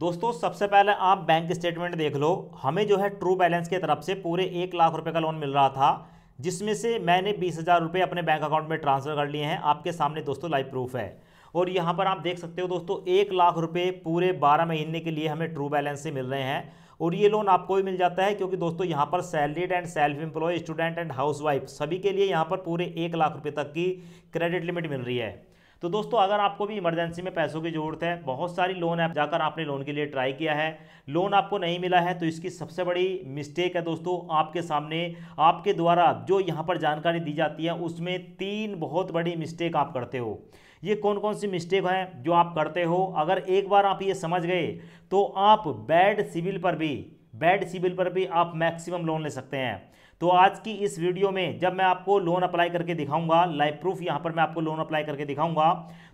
दोस्तों सबसे पहले आप बैंक स्टेटमेंट देख लो हमें जो है ट्रू बैलेंस की तरफ से पूरे एक लाख रुपए का लोन मिल रहा था जिसमें से मैंने बीस हज़ार रुपये अपने बैंक अकाउंट में ट्रांसफ़र कर लिए हैं आपके सामने दोस्तों लाइव प्रूफ है और यहाँ पर आप देख सकते हो दोस्तों एक लाख रुपये पूरे बारह महीने के लिए हमें ट्रू बैलेंस से मिल रहे हैं और ये लोन आपको भी मिल जाता है क्योंकि दोस्तों यहाँ पर salaried and self employ student and housewife सभी के लिए यहाँ पर पूरे एक लाख रुपये तक की क्रेडिट लिमिट मिल रही है तो दोस्तों अगर आपको भी इमरजेंसी में पैसों की ज़रूरत है बहुत सारी लोन ऐप जाकर आपने लोन के लिए ट्राई किया है लोन आपको नहीं मिला है तो इसकी सबसे बड़ी मिस्टेक है दोस्तों आपके सामने आपके द्वारा जो यहाँ पर जानकारी दी जाती है उसमें तीन बहुत बड़ी मिस्टेक आप करते हो ये कौन कौन सी मिस्टेक हैं जो आप करते हो अगर एक बार आप ये समझ गए तो आप बैड सिविल पर भी बैड सिविल पर भी आप मैक्सिमम लोन ले सकते हैं तो आज की इस वीडियो में जब मैं आपको लोन अप्लाई करके दिखाऊंगा लाइफ प्रूफ यहाँ पर मैं आपको लोन अप्लाई करके दिखाऊंगा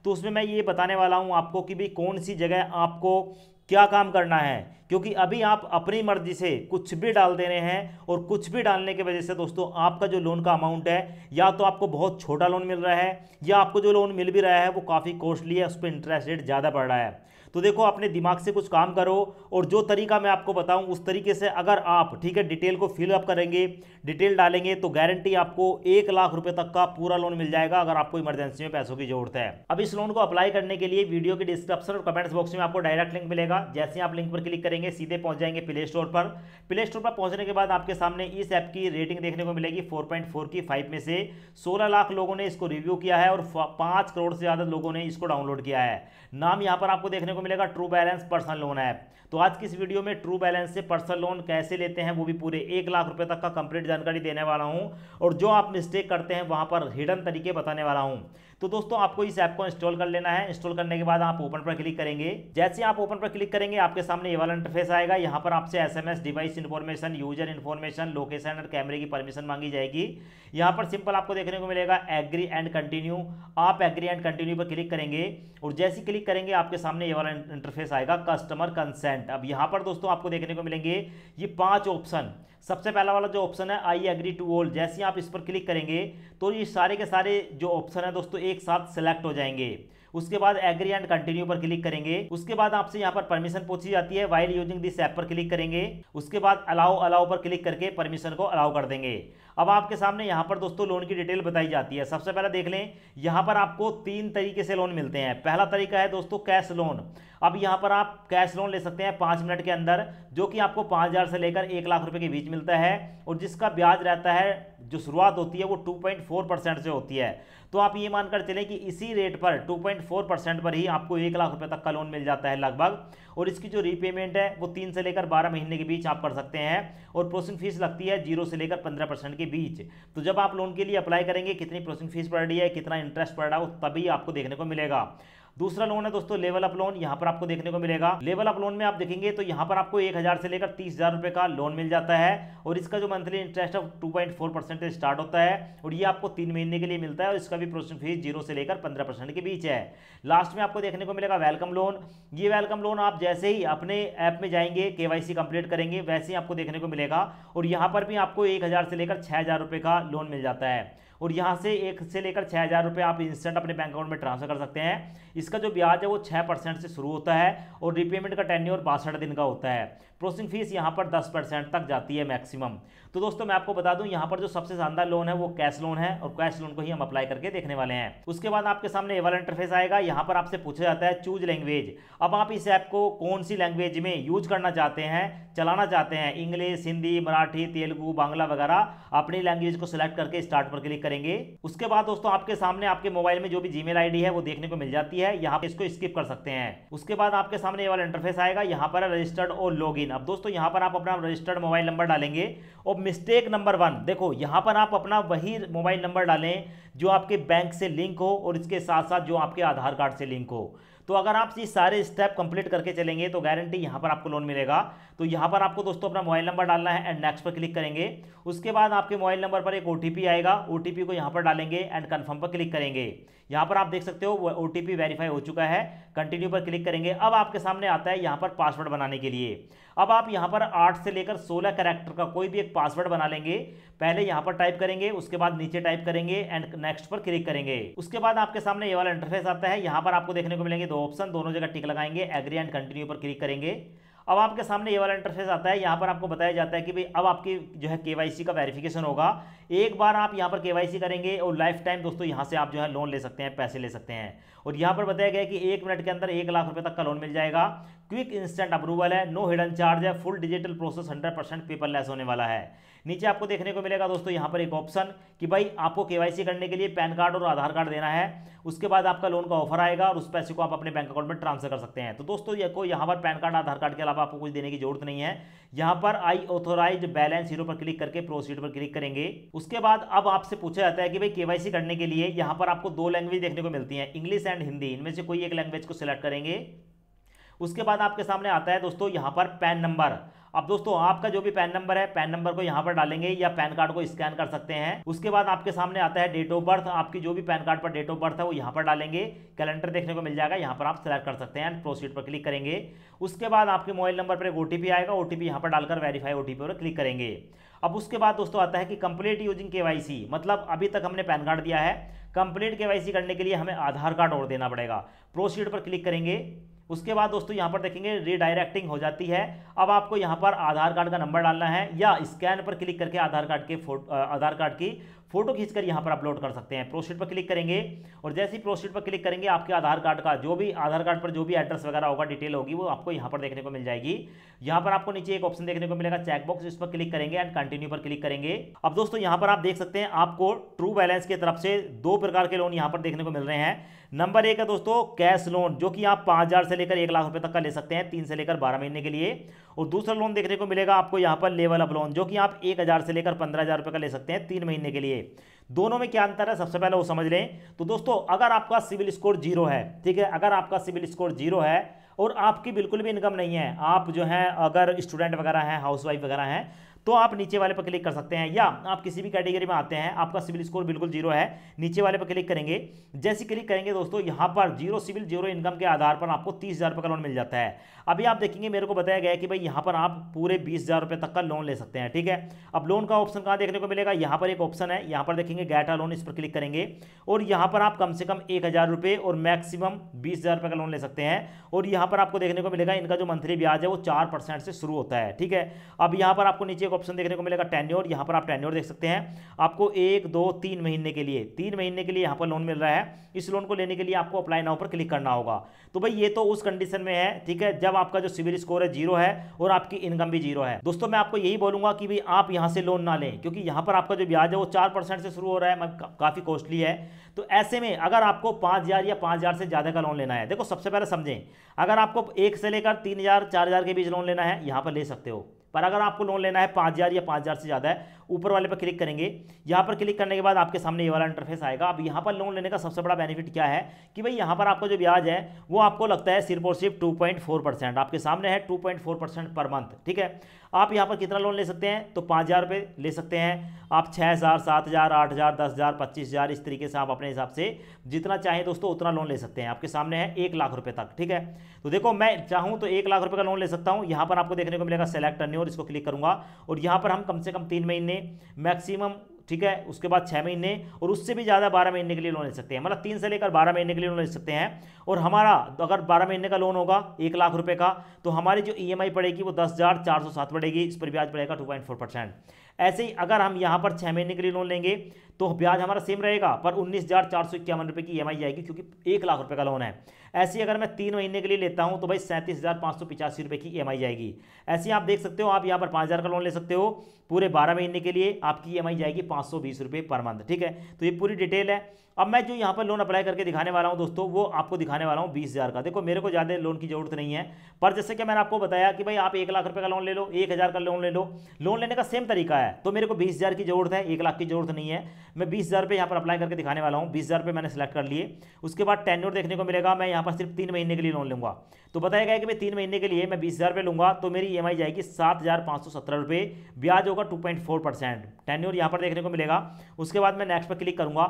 तो उसमें मैं ये बताने वाला हूँ आपको कि भाई कौन सी जगह आपको क्या काम करना है क्योंकि अभी आप अपनी मर्जी से कुछ भी डाल दे रहे हैं और कुछ भी डालने की वजह से दोस्तों आपका जो लोन का अमाउंट है या तो आपको बहुत छोटा लोन मिल रहा है या आपको जो लोन मिल भी रहा है वो काफ़ी कॉस्टली है उस पर इंटरेस्ट रेट ज़्यादा पड़ रहा है तो देखो अपने दिमाग से कुछ काम करो और जो तरीका मैं आपको बताऊं उस तरीके से अगर आप ठीक है डिटेल को फिल अप करेंगे डिटेल डालेंगे तो गारंटी आपको एक लाख रुपए तक का पूरा लोन मिल जाएगा अगर आपको इमरजेंसी में पैसों की जरूरत है अब इस लोन को अप्लाई करने के लिए वीडियो के डिस्क्रिप्शन और कमेंट्स बॉक्स में आपको डायरेक्ट लिंक मिलेगा जैसे आप लिंक पर क्लिक करेंगे करेंगे सीधे पहुंच जाएंगे प्ले स्टोर पर प्ले स्टोर पर पहुंचने के बाद आपके सामने इस ऐप की रेटिंग देखने को मिलेगी 4.4 की 5 में से 16 लाख लोगों ने इसको रिव्यू किया है और 5 करोड़ से ज़्यादा लोगों ने इसको डाउनलोड किया है नाम यहाँ पर आपको देखने को मिलेगा true balance personal loan app तो आज की इस वीडियो में ट्रू बैलेंस से पर्सनल लोन कैसे लेते हैं वो भी पूरे एक लाख रुपये तक का कंप्लीट जानकारी देने वाला हूँ और जो आप मिस्टेक करते हैं वहाँ पर हिडन तरीके बताने वाला हूँ तो दोस्तों आपको इस ऐप को इंस्टॉल कर लेना है इंस्टॉल करने के बाद आप ओपन पर क्लिक करेंगे जैसे आप ओपन पर क्लिक करेंगे आपके सामने ये वाला इंटरफेस आएगा यहाँ पर आपसे SMS device information user information location और कैमरे की परमिशन मांगी जाएगी यहाँ पर सिंपल आपको देखने को मिलेगा एग्री एंड कंटिन्यू आप एग्री एंड कंटिन्यू पर क्लिक करेंगे और जैसे ही क्लिक करेंगे आपके सामने ये वाला इंटरफेस आएगा कस्टमर कंसेंट अब यहाँ पर दोस्तों आपको देखने को मिलेंगे ये पाँच ऑप्शन सबसे पहला वाला जो ऑप्शन है आई एग्री टू ऑल जैसे ही आप इस पर क्लिक करेंगे तो ये सारे के सारे जो ऑप्शन है दोस्तों एक साथ सेलेक्ट हो जाएंगे उसके बाद एग्री एंड कंटिन्यू पर क्लिक करेंगे उसके बाद आपसे यहाँ पर परमिशन पूछी जाती है वाइल यूजिंग दिस ऐप पर क्लिक करेंगे उसके बाद अलाउ अलाउ पर क्लिक करके परमिशन को अलाउ कर देंगे अब आपके सामने यहाँ पर दोस्तों लोन की डिटेल बताई जाती है सबसे पहले देख लें यहाँ पर आपको तीन तरीके से लोन मिलते हैं पहला तरीका है दोस्तों कैश लोन अब यहाँ पर आप कैश लोन ले सकते हैं पाँच मिनट के अंदर जो कि आपको पाँच हज़ार से लेकर एक लाख रुपये के बीच मिलता है और जिसका ब्याज रहता है जो शुरुआत होती है वो 2.4 परसेंट से होती है तो आप ये मानकर चलें कि इसी रेट पर 2.4 परसेंट पर ही आपको एक लाख रुपए तक का लोन मिल जाता है लगभग और इसकी जो रीपेमेंट है वो तीन से लेकर बारह महीने के बीच आप कर सकते हैं और प्रोसेसिंग फीस लगती है जीरो से लेकर पंद्रह परसेंट के बीच तो जब आप लोन के लिए अप्लाई करेंगे कितनी प्रोसेसिंग फीस पड़ रही है कितना इंटरेस्ट पड़ रहा है वो तभी आपको देखने को मिलेगा दूसरा लोन है दोस्तों लेवल अप लोन यहाँ पर आपको देखने को मिलेगा लेवल अप लोन में आप देखेंगे तो यहाँ पर आपको एक हजार से लेकर तीस हजार रुपये का लोन मिल जाता है और इसका जो मंथली इंटरेस्ट है two point four percent start होता है और ये आपको तीन महीने के लिए मिलता है और इसका भी प्रोसेसिंग फीस जीरो से लेकर पंद्रह परसेंट के बीच है लास्ट में आपको देखने को मिलेगा वेलकम लोन ये वेलकम लोन आप जैसे ही अपने ऐप में जाएंगे सी कंप्लीट करेंगे वैसे ही आपको देखने को मिलेगा और यहाँ पर भी आपको एक हजार से लेकर छः हजार रुपये का लोन मिल जाता है और यहाँ से एक से लेकर छः हज़ार रुपये आप इंस्टेंट अपने बैंक अकाउंट में ट्रांसफर कर सकते हैं इसका जो ब्याज है वो छः परसेंट से शुरू होता है और रिपेमेंट का और बासठ दिन का होता है प्रोसेसिंग फीस यहाँ पर दस परसेंट तक जाती है मैक्सिमम तो दोस्तों मैं आपको बता दूँ यहाँ पर जो सबसे शानदार लोन है वो कैश लोन है और कैश लोन को ही हम अप्लाई करके देखने वाले हैं उसके बाद आपके सामने एवल इंटरफेस आएगा यहाँ पर आपसे पूछा जाता है चूज लैंग्वेज अब आप इस ऐप को कौन सी लैंग्वेज में यूज करना चाहते हैं चलाना चाहते हैं इंग्लिश हिंदी मराठी तेलुगू बांग्ला वगैरह अपनी लैंग्वेज को सिलेक्ट करके स्टार्ट पर क्लिक करेंगे उसके बाद दोस्तों आपके सामने आपके मोबाइल में जो भी जीमेल आईडी है वो देखने को मिल जाती है यहाँ पे इसको स्किप कर सकते हैं उसके बाद आपके सामने ये वाला इंटरफेस आएगा यहाँ पर रजिस्टर्ड और लॉग अब दोस्तों यहाँ पर आप अपना रजिस्टर्ड मोबाइल नंबर डालेंगे और मिस्टेक नंबर वन देखो यहाँ पर आप अपना वही मोबाइल नंबर डालें जो आपके बैंक से लिंक हो और इसके साथ साथ जो आपके आधार कार्ड से लिंक हो तो अगर आप ये सारे स्टेप कंप्लीट करके चलेंगे तो गारंटी यहाँ पर आपको लोन मिलेगा तो यहाँ पर आपको दोस्तों अपना मोबाइल नंबर डालना है एंड नेक्स्ट पर क्लिक करेंगे उसके बाद आपके मोबाइल नंबर पर एक ओ आएगा ओ को यहाँ पर डालेंगे एंड कन्फर्म पर क्लिक करेंगे यहाँ पर आप देख सकते हो ओ टी वेरीफाई हो चुका है कंटिन्यू पर क्लिक करेंगे अब आपके सामने आता है यहाँ पर पासवर्ड बनाने के लिए अब आप यहाँ पर आठ से लेकर सोलह करेक्टर का कोई भी एक पासवर्ड बना लेंगे पहले यहाँ पर टाइप करेंगे उसके बाद नीचे टाइप करेंगे एंड नेक्स्ट पर क्लिक करेंगे उसके बाद आपके सामने ये वाला इंटरफेस आता है यहाँ पर आपको देखने को मिलेंगे दो ऑप्शन दोनों जगह टिक लगाएंगे एग्री एंड कंटिन्यू पर क्लिक करेंगे अब आपके सामने ये वाला इंटरफेस आता है यहाँ पर आपको बताया जाता है कि भाई अब आपकी जो है केवाईसी का वेरिफिकेशन होगा एक बार आप यहाँ पर केवाईसी करेंगे और लाइफ टाइम दोस्तों यहाँ से आप जो है लोन ले सकते हैं पैसे ले सकते हैं और यहां पर बताया गया कि एक मिनट के अंदर एक लाख रुपए तक का लोन मिल जाएगा क्विक इंस्टेंट अप्रूवल है नो हिडन चार्ज है full digital process hundred percent paperless होने वाला है नीचे आपको देखने को मिलेगा दोस्तों यहाँ पर एक ऑप्शन कि भाई आपको केवाईसी करने के लिए पैन कार्ड और आधार कार्ड देना है उसके बाद आपका लोन का ऑफर आएगा और उस पैसे को आप अपने बैंक अकाउंट में ट्रांसफर कर सकते हैं तो दोस्तों ये को यहाँ पर पैन कार्ड आधार कार्ड के अलावा आपको कुछ देने की जरूरत नहीं है यहाँ पर आई ऑथोराइज बैलेंस हीरो पर क्लिक करके प्रोसीड पर क्लिक करेंगे उसके बाद अब आपसे पूछा जाता है कि भाई केवाईसी करने के लिए यहाँ पर आपको दो लैंग्वेज देखने को मिलती है इंग्लिश एंड हिंदी इनमें से कोई एक लैंग्वेज को सिलेक्ट करेंगे उसके बाद आपके सामने आता है दोस्तों यहाँ पर पैन नंबर अब दोस्तों आपका जो भी पैन नंबर है पैन नंबर को यहाँ पर डालेंगे या पैन कार्ड को स्कैन कर सकते हैं उसके बाद आपके सामने आता है डेट ऑफ बर्थ आपकी जो भी पैन कार्ड पर डेट ऑफ बर्थ है वो यहाँ पर डालेंगे कैलेंडर देखने को मिल जाएगा यहाँ पर आप सिलेक्ट कर सकते हैं प्रोसीड पर क्लिक करेंगे उसके बाद आपके मोबाइल नंबर पर एक ओ आएगा ओ टी पर डालकर वेरीफाई ओ पर क्लिक करेंगे अब उसके बाद दोस्तों आता है कि कंप्लीट यूजिंग के मतलब अभी तक हमने पैन कार्ड दिया है कंप्लीट के करने के लिए हमें आधार कार्ड और देना पड़ेगा प्रोसीड पर क्लिक करेंगे उसके बाद दोस्तों यहाँ पर देखेंगे रीडायरेक्टिंग हो जाती है अब आपको यहाँ पर आधार कार्ड का नंबर डालना है या स्कैन पर क्लिक करके आधार कार्ड के फोटो आधार कार्ड की फोटो खींचकर यहाँ पर अपलोड कर सकते हैं प्रोसीड पर क्लिक करेंगे और जैसे ही प्रोसीड पर क्लिक करेंगे आपके आधार कार्ड का जो भी आधार कार्ड पर जो भी एड्रेस वगैरह होगा डिटेल होगी वो आपको यहाँ पर देखने को मिल जाएगी यहाँ पर आपको नीचे एक ऑप्शन देखने को मिलेगा चेकबॉक्स इस पर क्लिक करेंगे एंड कंटिन्यू पर क्लिक करेंगे अब दोस्तों यहाँ पर आप देख सकते हैं आपको ट्रू बैलेंस की तरफ से दो प्रकार के लोन यहाँ पर देखने को मिल रहे हैं नंबर एक है दोस्तों कैश लोन जो कि आप पाँच हज़ार से लेकर एक लाख रुपए तक का ले सकते हैं तीन से लेकर बारह महीने के लिए और दूसरा लोन देखने को मिलेगा आपको यहाँ पर लेवल अप लोन जो कि आप एक हज़ार से लेकर पंद्रह हज़ार रुपये का ले सकते हैं तीन महीने के लिए दोनों में क्या अंतर है सबसे पहले वो समझ लें तो दोस्तों अगर आपका सिविल स्कोर जीरो है ठीक है अगर आपका सिविल स्कोर जीरो है और आपकी बिल्कुल भी इनकम नहीं है आप जो है अगर स्टूडेंट वगैरह हैं हाउसवाइफ वगैरह हैं तो आप नीचे वाले पर क्लिक कर सकते हैं या आप किसी भी कैटेगरी में आते हैं आपका सिविल स्कोर बिल्कुल जीरो है नीचे वाले पर क्लिक करेंगे जैसे क्लिक करेंगे दोस्तों यहाँ पर जीरो सिविल जीरो इनकम के आधार पर आपको तीस हज़ार का लोन मिल जाता है अभी आप देखेंगे मेरे को बताया गया कि भाई यहाँ पर आप पूरे बीस हज़ार रुपये तक का लोन ले सकते हैं ठीक है अब लोन का ऑप्शन कहाँ देखने को मिलेगा यहाँ पर एक ऑप्शन है यहाँ पर देखेंगे गैटा लोन इस पर क्लिक करेंगे और यहाँ पर आप कम से कम एक हज़ार रुपये और मैक्सिमम बीस हज़ार रुपये का लोन ले सकते हैं और यहाँ पर आपको देखने को मिलेगा इनका जो मंथली ब्याज है वो चार परसेंट से शुरू होता है ठीक है अब यहाँ पर आपको नीचे एक ऑप्शन देखने को मिलेगा टेन्योर यहाँ पर आप टेन्योर देख सकते हैं आपको एक दो तीन महीने के लिए तीन महीने के लिए यहाँ पर लोन मिल रहा है इस लोन को लेने के लिए आपको अप्लाई नाउ पर क्लिक करना होगा तो भाई ये तो उस कंडीशन में है ठीक है जब आपका जो सिविल स्कोर है जीरो है और आपकी इनकम भी जीरो है दोस्तों मैं आपको यही बोलूंगा कि भाई आप यहाँ से लोन ना लें क्योंकि यहाँ पर आपका जो ब्याज है वो चार से शुरू हो रहा है मतलब काफ़ी कॉस्टली है तो ऐसे में अगर आपको पाँच या पाँच से ज़्यादा का लोन लेना है देखो सबसे पहले समझें अगर आपको एक से लेकर तीन हज़ार हज़ार के बीच लोन लेना है यहाँ पर ले सकते हो पर अगर आपको लोन लेना है पाँच हज़ार या पाँच हज़ार से ज़्यादा है ऊपर वाले पर क्लिक करेंगे यहाँ पर क्लिक करने के बाद आपके सामने ये वाला इंटरफेस आएगा अब यहाँ पर लोन लेने का सबसे बड़ा बेनिफिट क्या है कि भाई यहाँ पर आपका जो ब्याज है वो आपको लगता है सिर्फ और सिर्फ टू आपके सामने है टू पर मंथ ठीक है आप यहाँ पर कितना लोन ले सकते हैं तो पाँच हज़ार रुपये ले सकते हैं आप छः हज़ार सात हज़ार आठ हज़ार दस हज़ार पच्चीस हज़ार इस तरीके से आप अपने हिसाब से जितना चाहें दोस्तों उतना लोन ले सकते हैं आपके सामने है एक लाख रुपये तक ठीक है तो देखो मैं चाहूँ तो एक लाख रुपये का लोन ले सकता हूँ यहाँ पर आपको देखने को मिलेगा सेलेक्ट अन्य और इसको क्लिक करूँगा और यहाँ पर हम कम से कम तीन महीने मैक्सिमम ठीक है उसके बाद छः महीने और उससे भी ज़्यादा बारह महीने के लिए लोन ले सकते हैं मतलब तीन से लेकर बारह महीने के लिए लोन ले सकते हैं और हमारा अगर बारह महीने का लोन होगा एक लाख रुपए का तो हमारी जो ईएमआई e पड़ेगी वो दस हज़ार चार सौ सात पड़ेगी इस पर ब्याज पड़ेगा टू पॉइंट फोर परसेंट ऐसे ही अगर हम यहाँ पर छः महीने के लिए लोन लेंगे तो ब्याज हमारा सेम रहेगा पर उन्नीस हज़ार चार सौ इक्यावन रुपये की ई e आएगी क्योंकि एक लाख रुपये का लोन है ऐसे अगर मैं तीन महीने के लिए लेता हूँ तो भाई सैंतीस हज़ार पाँच सौ पिचासी रुपये की ई e जाएगी ऐसे आप देख सकते हो आप यहाँ पर पाँच हज़ार का लोन ले सकते हो पूरे बारह महीने के लिए आपकी ई e जाएगी पाँच सौ बीस रुपये पर मंथ ठीक है तो ये पूरी डिटेल है अब मैं जो यहाँ पर लोन अप्लाई करके दिखाने वाला हूँ दोस्तों वो आपको दिखाने वाला हूँ बीस हज़ार का देखो मेरे को ज़्यादा लोन की ज़रूरत नहीं है पर जैसे कि मैंने आपको बताया कि भाई आप एक लाख रुपये का लोन ले लो एक हज़ार का लोन ले लो लोन लेने का सेम तरीका है तो मेरे को बीस हज़ार की ज़रूरत है एक लाख की ज़रूरत नहीं है मैं बीस हज़ार रुपये यहाँ पर अप्लाई करके दिखाने वाला हूँ बीस हज़ार रुपये मैंने सेलेक्ट कर लिए उसके बाद टेन्योर देखने को मिलेगा मैं यहाँ पर सिर्फ तीन महीने के लिए लोन लूँगा तो बताया गया कि मैं तीन महीने के लिए मैं बीस हज़ार रुपये लूँगा तो मेरी ई e जाएगी सात हज़ार पाँच सौ सत्रह रुपये ब्याज होगा two point four percent tenure यहाँ पर देखने को मिलेगा उसके बाद मैं नेक्स्ट पर क्लिक करूँगा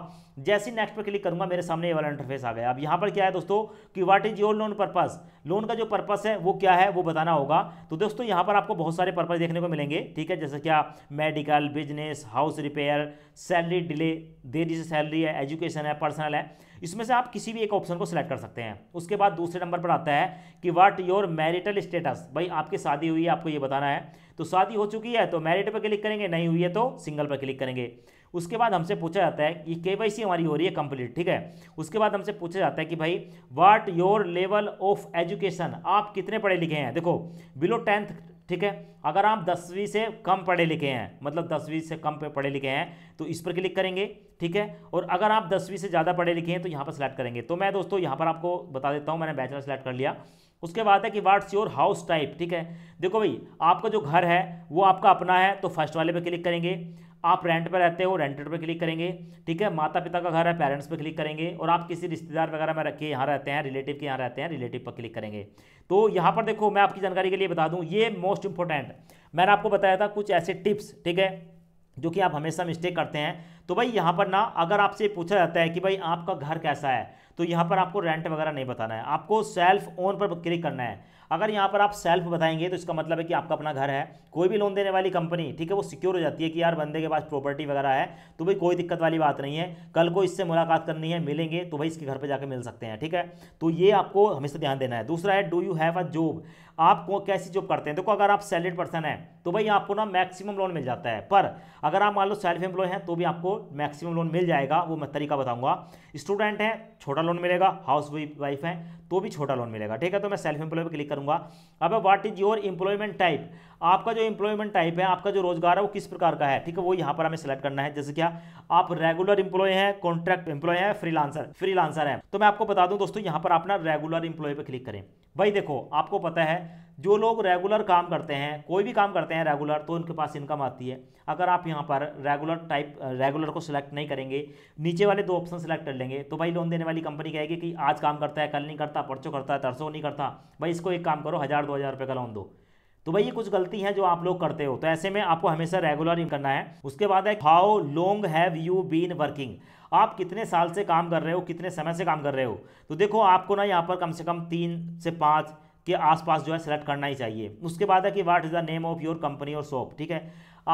जैसे ही नेक्स्ट पर क्लिक करूँगा मेरे सामने ये वाला इंटरफेस आ गया अब यहाँ पर क्या है दोस्तों कि what is your loan purpose loan का जो पर्पज़ है वो क्या है वो बताना होगा तो दोस्तों यहाँ पर आपको बहुत सारे पर्पज़ देखने को मिलेंगे ठीक है जैसे क्या medical business house repair salary delay देरी से सैलरी है एजुकेशन है पर्सनल है इसमें से आप किसी भी एक ऑप्शन को सिलेक्ट कर सकते हैं उसके बाद दूसरे नंबर पर आता है कि वाट योर मैरिटल स्टेटस भाई आपकी शादी हुई है आपको ये बताना है तो शादी हो चुकी है तो मैरिट पर क्लिक करेंगे नहीं हुई है तो सिंगल पर क्लिक करेंगे उसके बाद हमसे पूछा जाता है कि के वाई सी हमारी हो रही है कंप्लीट ठीक है उसके बाद हमसे पूछा जाता है कि भाई what your level of education आप कितने पढ़े लिखे हैं देखो बिलो टेंथ ठीक है अगर आप दसवीं से कम पढ़े लिखे हैं मतलब दसवीं से कम पढ़े लिखे हैं तो इस पर क्लिक करेंगे ठीक है और अगर आप दसवीं से ज़्यादा पढ़े लिखे हैं तो यहाँ पर सिलेक्ट करेंगे तो मैं दोस्तों यहाँ पर आपको बता देता हूँ मैंने बैचलर सेलेक्ट कर लिया उसके बाद है कि वाट्स योर हाउस टाइप ठीक है देखो भाई आपका जो घर है वो आपका अपना है तो फर्स्ट वाले पे क्लिक करेंगे आप रेंट पर रहते हो रेंटेड पर क्लिक करेंगे ठीक है माता पिता का घर है पेरेंट्स पर क्लिक करेंगे और आप किसी रिश्तेदार वगैरह में रखिए यहाँ रहते हैं रिलेटिव के यहाँ रहते हैं रिलेटिव पर क्लिक करेंगे तो यहाँ पर देखो मैं आपकी जानकारी के लिए बता दूँ ये मोस्ट इंपॉर्टेंट मैंने आपको बताया था कुछ ऐसे टिप्स ठीक है जो कि आप हमेशा मिस्टेक करते हैं तो भाई यहाँ पर ना अगर आपसे पूछा जाता है कि भाई आपका घर कैसा है तो यहाँ पर आपको रेंट वगैरह नहीं बताना है आपको सेल्फ ओन पर क्लिक करना है अगर यहाँ पर आप सेल्फ बताएंगे तो इसका मतलब है कि आपका अपना घर है कोई भी लोन देने वाली कंपनी ठीक है वो सिक्योर हो जाती है कि यार बंदे के पास प्रॉपर्टी वगैरह है तो भाई कोई दिक्कत वाली बात नहीं है कल को इससे मुलाकात करनी है मिलेंगे तो भाई इसके घर पर जाकर मिल सकते हैं ठीक है तो ये आपको हमेशा ध्यान देना है दूसरा है do you have a job आप कैसी जॉब करते हैं देखो अगर आप सैलरीड पर्सन है तो भाई आपको ना मैक्सिमम लोन मिल जाता है पर अगर आप मान लो सेल्फ एम्प्लॉय हैं तो भी आपको मैक्सिमम लोन मिल जाएगा वो मैं तरीका बताऊंगा स्टूडेंट हैं छोटा लोन मिलेगा हाउस वाइफ हैं तो भी छोटा लोन मिलेगा ठीक है तो मैं सेल्फ एम्प्लॉय पर क्लिक करूंगा अब what is your employment type आपका जो एम्प्लॉयमेंट टाइप है आपका जो रोजगार है वो किस प्रकार का है ठीक है वो यहाँ पर हमें सेलेक्ट करना है जैसे क्या आप रेगुलर एम्प्लॉय हैं कॉन्ट्रैक्ट एम्प्लॉय हैं फ्रीलांसर फ्रीलांसर है तो मैं आपको बता दूं दोस्तों यहाँ पर अपना रेगुलर एम्प्लॉय पर क्लिक करें भाई देखो आपको पता है जो लोग रेगुलर काम करते हैं कोई भी काम करते हैं रेगुलर तो उनके पास इनकम आती है अगर आप यहाँ पर रेगुलर टाइप रेगुलर को सिलेक्ट नहीं करेंगे नीचे वाले दो ऑप्शन सेलेक्ट कर लेंगे तो भाई लोन देने वाली कंपनी कहेगी कि आज काम करता है कल नहीं करता परसों करता है तरसों नहीं करता भाई इसको एक काम करो हज़ार दो हज़ार रुपये का लोन दो तो भाई ये कुछ गलती हैं जो आप लोग करते हो तो ऐसे में आपको हमेशा रेगुलर करना है उसके बाद है how long have you been working आप कितने साल से काम कर रहे हो कितने समय से काम कर रहे हो तो देखो आपको ना यहाँ पर कम से कम तीन से पाँच के आसपास जो है सेलेक्ट करना ही चाहिए उसके बाद है कि what is the name of your company और शॉप ठीक है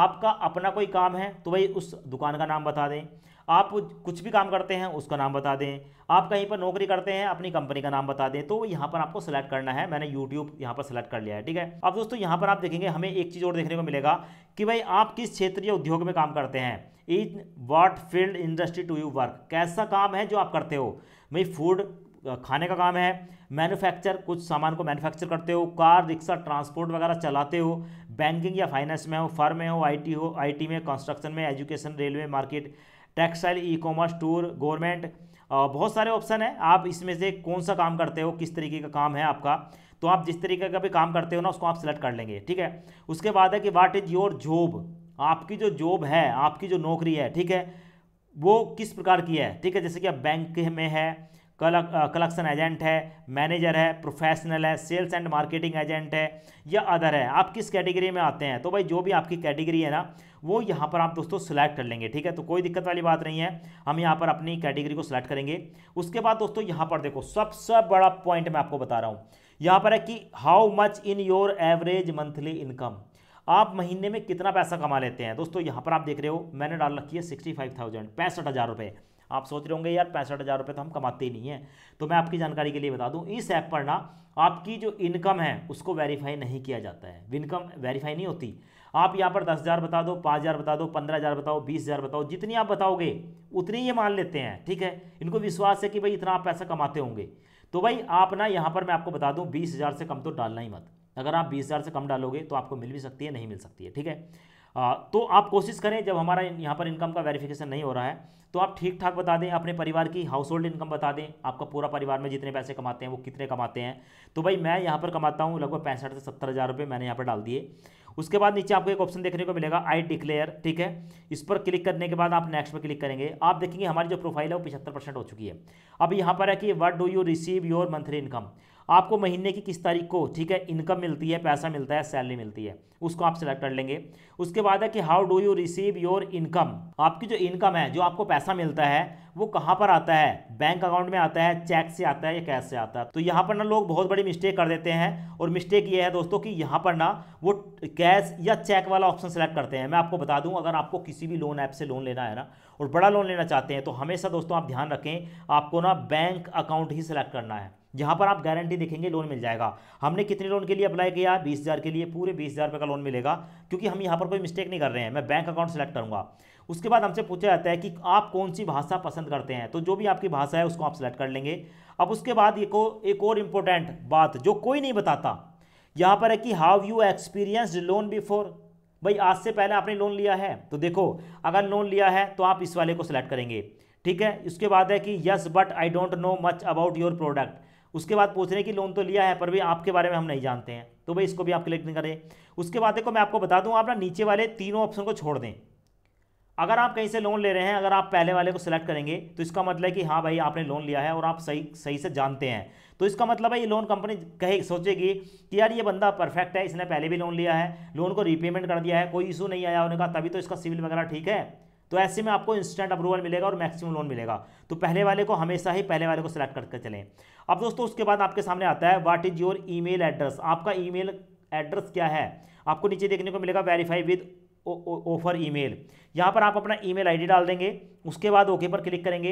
आपका अपना कोई काम है तो भाई उस दुकान का नाम बता दें आप कुछ भी काम करते हैं उसका नाम बता दें आप कहीं पर नौकरी करते हैं अपनी कंपनी का नाम बता दें तो यहाँ पर आपको सेलेक्ट करना है मैंने यूट्यूब यहाँ पर सेलेक्ट कर लिया है ठीक है अब दोस्तों यहाँ पर आप देखेंगे हमें एक चीज़ और देखने को मिलेगा कि भाई आप किस क्षेत्रीय उद्योग में काम करते हैं in what field industry do you work कैसा काम है जो आप करते हो भाई फूड खाने का काम है मैन्युफैक्चर कुछ सामान को मैन्युफैक्चर करते हो कार रिक्शा ट्रांसपोर्ट वगैरह चलाते हो बैंकिंग या फाइनेंस में हो फर्म में हो आईटी हो आईटी में कंस्ट्रक्शन में education railway market textile e commerce tour government बहुत सारे ऑप्शन हैं आप इसमें से कौन सा काम करते हो किस तरीके का काम है आपका तो आप जिस तरीके का भी काम करते हो ना उसको आप सेलेक्ट कर लेंगे ठीक है उसके बाद है कि वाट इज़ योर जॉब आपकी जो जॉब है आपकी जो नौकरी है ठीक है वो किस प्रकार की है ठीक है जैसे कि आप बैंक में है कलेक्शन एजेंट है मैनेजर है प्रोफेशनल है सेल्स एंड मार्केटिंग एजेंट है या अदर है आप किस कैटेगरी में आते हैं तो भाई जो भी आपकी कैटेगरी है ना वो यहाँ पर आप दोस्तों सेलेक्ट कर लेंगे ठीक है तो कोई दिक्कत वाली बात नहीं है हम यहाँ पर अपनी कैटेगरी को सिलेक्ट करेंगे उसके बाद दोस्तों यहाँ पर देखो सबसे बड़ा पॉइंट मैं आपको बता रहा हूँ यहाँ पर है कि how much in your average monthly income आप महीने में कितना पैसा कमा लेते हैं दोस्तों यहाँ पर आप देख रहे हो मैंने डाल रखी है सिक्सटी फाइव थाउजेंड पैंसठ हज़ार रुपये आप सोच रहे होंगे यार पैंसठ हज़ार रुपये तो हम कमाते ही नहीं हैं तो मैं आपकी जानकारी के लिए बता दूं इस ऐप पर ना आपकी जो इनकम है उसको वेरीफाई नहीं किया जाता है इनकम वेरीफाई नहीं होती आप यहाँ पर दस हज़ार बता दो पाँच हज़ार बता दो पंद्रह हज़ार बताओ बीस हज़ार बताओ जितनी आप बताओगे उतनी ये मान लेते हैं ठीक है इनको विश्वास है कि भाई इतना आप पैसा कमाते होंगे तो भाई आप ना यहाँ पर मैं आपको बता दूँ बीस हज़ार से कम तो डालना ही मत अगर आप बीस हज़ार से कम डालोगे तो आपको मिल भी सकती है नहीं मिल सकती है ठीक है आ, तो आप कोशिश करें जब हमारा यहाँ पर इनकम का वेरिफिकेशन नहीं हो रहा है तो आप ठीक ठाक बता दें अपने परिवार की हाउस होल्ड इनकम बता दें आपका पूरा परिवार में जितने पैसे कमाते हैं वो कितने कमाते हैं तो भाई मैं यहाँ पर कमाता हूँ लगभग पैंसठ से सत्तर हज़ार रुपये मैंने यहाँ पर डाल दिए उसके बाद नीचे आपको एक ऑप्शन देखने को मिलेगा आई डिक्लेयर ठीक है इस पर क्लिक करने के बाद आप नेक्स्ट पर क्लिक करेंगे आप देखेंगे हमारी जो प्रोफाइल है वो पिछहत्तर परसेंट हो चुकी है अब यहाँ पर है कि what do you receive your monthly income आपको महीने की किस तारीख को ठीक है इनकम मिलती है पैसा मिलता है सैलरी मिलती है उसको आप सिलेक्ट कर लेंगे उसके बाद है कि how do you receive your income आपकी जो इनकम है जो आपको पैसा मिलता है वो कहाँ पर आता है बैंक अकाउंट में आता है चेक से आता है या कैश से आता है तो यहाँ पर ना लोग बहुत बड़ी मिस्टेक कर देते हैं और मिस्टेक ये है दोस्तों कि यहाँ पर ना वो कैश या चेक वाला ऑप्शन सेलेक्ट करते हैं मैं आपको बता दूँ अगर आपको किसी भी लोन ऐप से लोन लेना है ना और बड़ा लोन लेना चाहते हैं तो हमेशा दोस्तों आप ध्यान रखें आपको ना बैंक अकाउंट ही सेलेक्ट करना है यहाँ पर आप गारंटी देखेंगे लोन मिल जाएगा हमने कितने लोन के लिए अप्लाई किया बीस हज़ार के लिए पूरे बीस हज़ार रुपये का लोन मिलेगा क्योंकि हम यहाँ पर कोई मिस्टेक नहीं कर रहे हैं मैं बैंक अकाउंट सेलेक्ट करूँगा उसके बाद हमसे पूछा जाता है कि आप कौन सी भाषा पसंद करते हैं तो जो भी आपकी भाषा है उसको आप सेलेक्ट कर लेंगे अब उसके बाद एक और एक और इम्पोर्टेंट बात जो कोई नहीं बताता यहाँ पर है कि have you experience loan before भाई आज से पहले आपने लोन लिया है तो देखो अगर लोन लिया है तो आप इस वाले को सिलेक्ट करेंगे ठीक है उसके बाद है कि yes but I don't know much about your product उसके बाद पूछ रहे हैं कि लोन तो लिया है पर भी आपके बारे में हम नहीं जानते हैं तो भाई इसको भी आप क्लिक नहीं करें उसके बाद देखो मैं आपको बता दूं आप ना नीचे वाले तीनों ऑप्शन को छोड़ दें अगर आप कहीं से लोन ले रहे हैं अगर आप पहले वाले को सिलेक्ट करेंगे तो इसका मतलब है कि हाँ भाई आपने लोन लिया है और आप सही सही से जानते हैं तो इसका मतलब है ये लोन कंपनी कहे सोचेगी कि यार ये बंदा परफेक्ट है इसने पहले भी लोन लिया है लोन को रीपेमेंट कर दिया है कोई इशू नहीं आया उन्होंने कहा तभी तो इसका सिविल वगैरह ठीक है तो ऐसे में आपको इंस्टेंट अप्रूवल मिलेगा और मैक्सिमम लोन मिलेगा तो पहले वाले को हमेशा ही पहले वाले को सिलेक्ट करके चलें अब दोस्तों उसके बाद आपके सामने आता है what is your email address आपका ईमेल एड्रेस क्या है आपको नीचे देखने को मिलेगा वेरीफाई विद ऑफर ईमेल यहाँ पर आप अपना ईमेल आईडी डाल देंगे उसके बाद ओके पर क्लिक करेंगे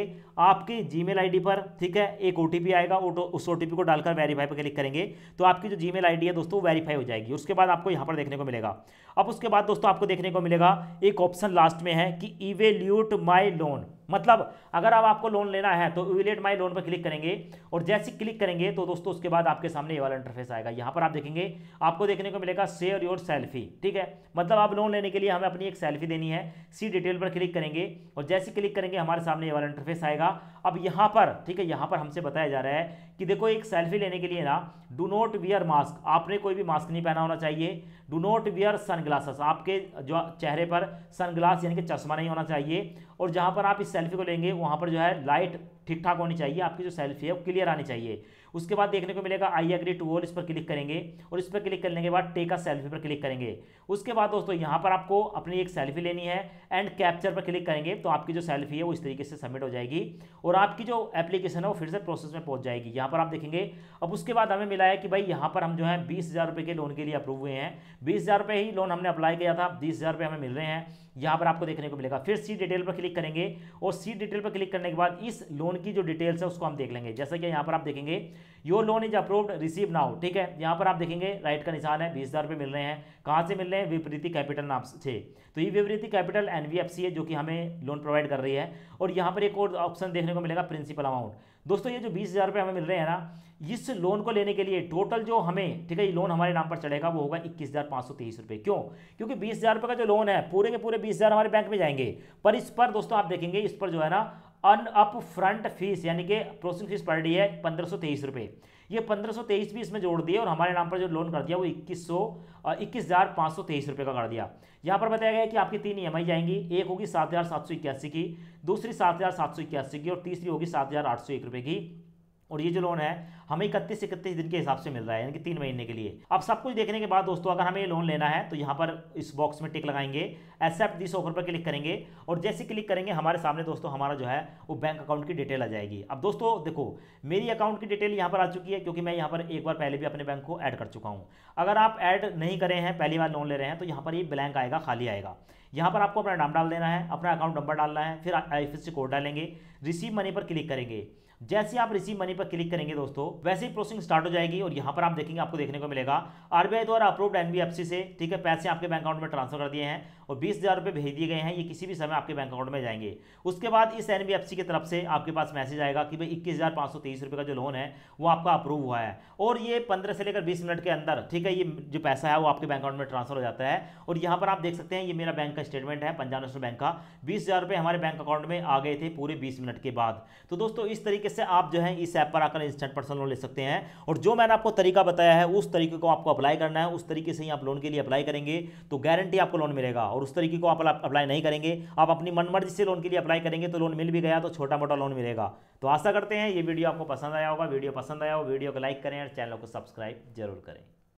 आपकी जीमेल आईडी पर ठीक है एक ओटीपी आएगा उस ओटीपी को डालकर वेरीफाई पर क्लिक करेंगे तो आपकी जो जीमेल आईडी है दोस्तों वेरीफाई हो जाएगी उसके बाद आपको यहाँ पर देखने को मिलेगा अब उसके बाद दोस्तों आपको देखने को मिलेगा एक ऑप्शन लास्ट में है कि इवेल्यूट माई लोन मतलब अगर आप आपको लोन लेना है तो इवेलेट माई लोन पर क्लिक करेंगे और जैसे क्लिक करेंगे तो दोस्तों उसके बाद आपके सामने ये वाला इंटरफेस आएगा यहाँ पर आप देखेंगे आपको देखने को मिलेगा शेयर योर सेल्फी ठीक है मतलब आप लोन लेने के लिए हमें अपनी एक सेल्फी देनी है सी डिटेल पर क्लिक करेंगे और जैसे क्लिक करेंगे हमारे सामने ये वाला इंटरफेस आएगा अब यहाँ पर ठीक है यहाँ पर हमसे बताया जा रहा है कि देखो एक सेल्फी लेने के लिए ना डू नॉट वियर मास्क आपने कोई भी मास्क नहीं पहना होना चाहिए डू नॉट वियर सनग्लासेस आपके जो चेहरे पर सनग्लास यानी कि चश्मा नहीं होना चाहिए और जहाँ पर आप इस सेल्फी को लेंगे वहाँ पर जो है लाइट ठीक ठाक होनी चाहिए आपकी जो सेल्फी है वो क्लियर आनी चाहिए उसके बाद देखने को मिलेगा आई एग्री टू ऑल इस पर क्लिक करेंगे और इस पर क्लिक करने के बाद टेक अ सेल्फी पर क्लिक करेंगे उसके बाद दोस्तों यहाँ पर आपको अपनी एक सेल्फी लेनी है एंड कैप्चर पर क्लिक करेंगे तो आपकी जो सेल्फी है वो इस तरीके से सबमिट हो जाएगी और आपकी जो एप्लीकेशन है वो फिर से प्रोसेस में पहुँच जाएगी यहाँ पर आप देखेंगे अब उसके बाद हमें मिला है कि भाई यहाँ पर हम जो है बीस के लोन के लिए अप्रूव हुए हैं बीस ही लोन हमने अप्लाई किया था बीस हमें मिल रहे हैं यहाँ पर आपको देखने को मिलेगा फिर सी डिटेल पर क्लिक करेंगे और सी डिटेल पर क्लिक करने के बाद इस लोन की जो डिटेल्स है उसको हम देख लेंगे जैसे कि यहाँ पर आप देखेंगे your loan is approved receive now ठीक है यहाँ पर आप देखेंगे राइट का निशान है बीस हज़ार मिल रहे हैं कहां से मिल रहे हैं विपरीति कैपिटल नाम से तो ये विपरीति कैपिटल एनवीएफसी है जो कि हमें लोन प्रोवाइड कर रही है और यहां पर एक और ऑप्शन देखने को मिलेगा प्रिंसिपल अमाउंट दोस्तों ये जो बीस हज़ार रुपये हमें मिल रहे हैं ना इस लोन को लेने के लिए टोटल जो हमें ठीक है ये लोन हमारे नाम पर चढ़ेगा वो होगा इक्कीस हज़ार पाँच सौ तेईस रुपये क्यों क्योंकि बीस हज़ार रुपये का जो लोन है पूरे के पूरे बीस हज़ार हमारे बैंक में जाएंगे पर इस पर दोस्तों आप देखेंगे इस पर जो है ना अन अप फ्रंट फीस यानी कि प्रोसेसिंग फीस पर डे है पंद्रह सौ तेईस रुपये ये पंद्रह सौ तेईस भी इसमें जोड़ दिए और हमारे नाम पर जो लोन कर दिया वो इक्कीस सौ इक्कीस हज़ार पाँच सौ तेईस रुपये का कर दिया यहाँ पर बताया गया कि आपकी तीन ई एम आई जाएंगी एक होगी सात हज़ार सात सौ इक्यासी की दूसरी सात हज़ार सात सौ इक्यासी की और तीसरी होगी सात हज़ार आठ सौ एक रुपये की और ये जो लोन है हमें इकतीस से इकतीस दिन के हिसाब से मिल रहा है यानी कि तीन महीने के लिए अब सब कुछ देखने के बाद दोस्तों अगर हमें ये लोन लेना है तो यहाँ पर इस बॉक्स में टिक लगाएंगे एक्सेप्ट दिस ऑफर पर क्लिक करेंगे और जैसे क्लिक करेंगे हमारे सामने दोस्तों हमारा जो है वो बैंक अकाउंट की डिटेल आ जाएगी अब दोस्तों देखो मेरी अकाउंट की डिटेल यहाँ पर आ चुकी है क्योंकि मैं यहाँ पर एक बार पहले भी अपने बैंक को ऐड कर चुका हूँ अगर आप ऐड नहीं करें हैं पहली बार लोन ले रहे हैं तो यहाँ पर ये ब्लैंक आएगा खाली आएगा यहाँ पर आपको अपना नाम डाल देना है अपना अकाउंट नंबर डालना है फिर आई कोड डालेंगे रिसीव मनी पर क्लिक करेंगे जैसे आप रिसीव मनी पर क्लिक करेंगे दोस्तों वैसे ही प्रोसेसिंग स्टार्ट हो जाएगी और यहां पर आप देखेंगे आपको देखने को मिलेगा आरबीआई द्वारा अप्रूव्ड एनबीएफसी से ठीक है पैसे आपके बैंक अकाउंट में ट्रांसफर कर दिए हैं और बीस हज़ार रुपये भेज दिए गए हैं ये किसी भी समय आपके बैंक अकाउंट में जाएंगे उसके बाद इस एन की तरफ से आपके पास मैसेज आएगा कि भाई इक्कीस हज़ार पाँच सौ तेईस रुपये का जो लोन है वो आपका अप्रूव हुआ है और ये पंद्रह से लेकर बीस मिनट के अंदर ठीक है ये जो पैसा है वो आपके बैंक अकाउंट में ट्रांसफर हो जाता है और यहाँ पर आप देख सकते हैं ये मेरा बैंक का स्टेटमेंट है पंजाब नेशनल बैंक का बीस हज़ार रुपये हमारे बैंक अकाउंट में आ गए थे पूरे बीस मिनट के बाद तो दोस्तों इस तरीके से आप जो है इस ऐप पर आकर इंस्टेंट पर्सनल लोन ले सकते हैं और जो मैंने आपको तरीका बताया है उस तरीके को आपको अप्लाई करना है उस तरीके से ही आप लोन के लिए अप्लाई करेंगे तो गारंटी आपको लोन मिलेगा और उस तरीके को आप अप्लाई नहीं करेंगे आप अपनी मनमर्जी से लोन के लिए अप्लाई करेंगे तो लोन मिल भी गया तो छोटा मोटा लोन मिलेगा तो आशा करते हैं ये वीडियो आपको पसंद आया होगा वीडियो पसंद आया हो वीडियो को लाइक करें और चैनल को सब्सक्राइब जरूर करें